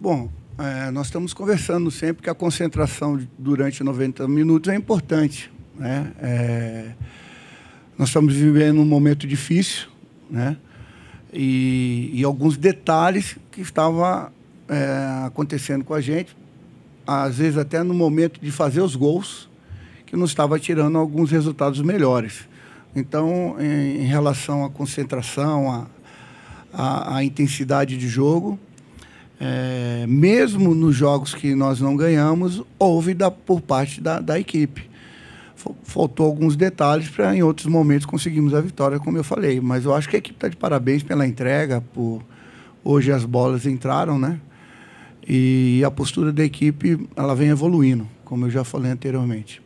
Bom, é, nós estamos conversando sempre que a concentração durante 90 minutos é importante. Né? É, nós estamos vivendo um momento difícil, né? E, e alguns detalhes que estava é, acontecendo com a gente, às vezes até no momento de fazer os gols, que não estava tirando alguns resultados melhores. Então, em, em relação à concentração, à, à, intensidade de jogo, é, mesmo nos jogos que nós não ganhamos, houve da, por parte da, da equipe. Faltou alguns detalhes para em outros momentos conseguirmos a vitória, como eu falei. Mas eu acho que a equipe está de parabéns pela entrega, por hoje as bolas entraram, né? E a postura da equipe ela vem evoluindo, como eu já falei anteriormente.